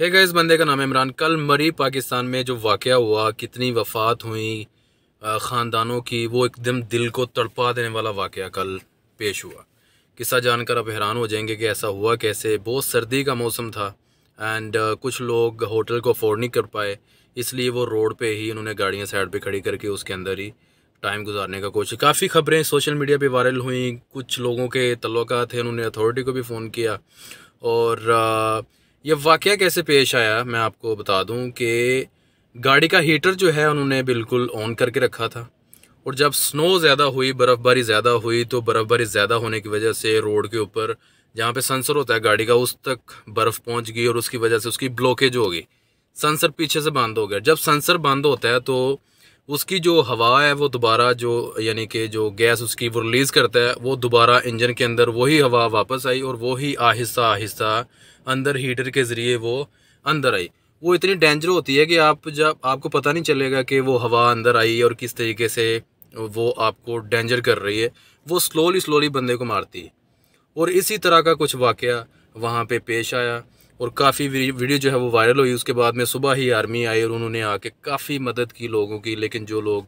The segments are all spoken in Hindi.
है इस बंदे का नाम इमरान कल मरी पाकिस्तान में जो वाक़ हुआ कितनी वफात हुई ख़ानदानों की वो एकदम दिल को तड़पा देने वाला वाक़ कल पेश हुआ किस्सा जानकर आप हैरान हो जाएंगे कि ऐसा हुआ कैसे बहुत सर्दी का मौसम था एंड uh, कुछ लोग होटल को अफोर्ड नहीं कर पाए इसलिए वो रोड पे ही उन्होंने गाड़ियाँ साइड पे खड़ी करके उसके अंदर ही टाइम गुजारने का कोशिश काफ़ी खबरें सोशल मीडिया पे वायरल हुई कुछ लोगों के तल्लक थे उन्होंने अथॉरिटी को भी फ़ोन किया और uh, यह वाक़ कैसे पेश आया मैं आपको बता दूं कि गाड़ी का हीटर जो है उन्होंने बिल्कुल ऑन करके रखा था और जब स्नो ज़्यादा हुई बर्फ़बारी ज़्यादा हुई तो बर्फ़बारी ज़्यादा होने की वजह से रोड के ऊपर जहाँ पे सेंसर होता है गाड़ी का उस तक बर्फ़ पहुँच गई और उसकी वजह से उसकी ब्लॉकेज हो गई सेंसर पीछे से बंद हो गया जब सेंसर बंद होता है तो उसकी जो हवा है वो दोबारा जो यानी कि जो गैस उसकी वो रिलीज़ करता है वो दोबारा इंजन के अंदर वही हवा वापस आई और वही आहिस्ता आहिस्ता अंदर हीटर के ज़रिए वो अंदर आई वो इतनी डेंजर होती है कि आप जब आपको पता नहीं चलेगा कि वो हवा अंदर आई और किस तरीके से वो आपको डेंजर कर रही है वो स्लोली स्लोली बंदे को मारती है और इसी तरह का कुछ वाक़ वहाँ पे पेश आया और काफ़ी वीडियो जो है वो वायरल हुई उसके बाद में सुबह ही आर्मी आई और उन्होंने आके काफ़ी मदद की लोगों की लेकिन जो लोग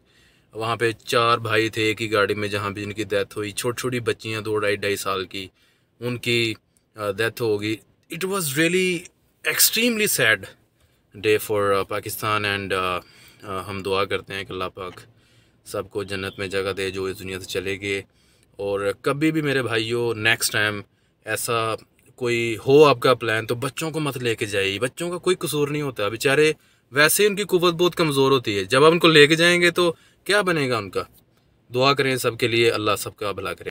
वहाँ पे चार भाई थे एक ही गाड़ी में जहाँ भी जिनकी डेथ हुई छोटी छोटी बच्चियाँ दो ढाई ढाई साल की उनकी डेथ होगी it was really extremely sad day for Pakistan and हम दुआ करते हैं कि अल्लाह पाक सबको जन्नत में जगह दे जो इस दुनिया से चले गए और कभी भी मेरे भाइयों नेक्स्ट टाइम ऐसा कोई हो आपका प्लान तो बच्चों को मत लेके जाइए बच्चों का कोई कसूर नहीं होता बेचारे वैसे ही उनकी कुवत बहुत कमज़ोर होती है जब आप उनको लेके जाएंगे तो क्या बनेगा उनका दुआ करें सबके लिए अल्लाह सबका भला करें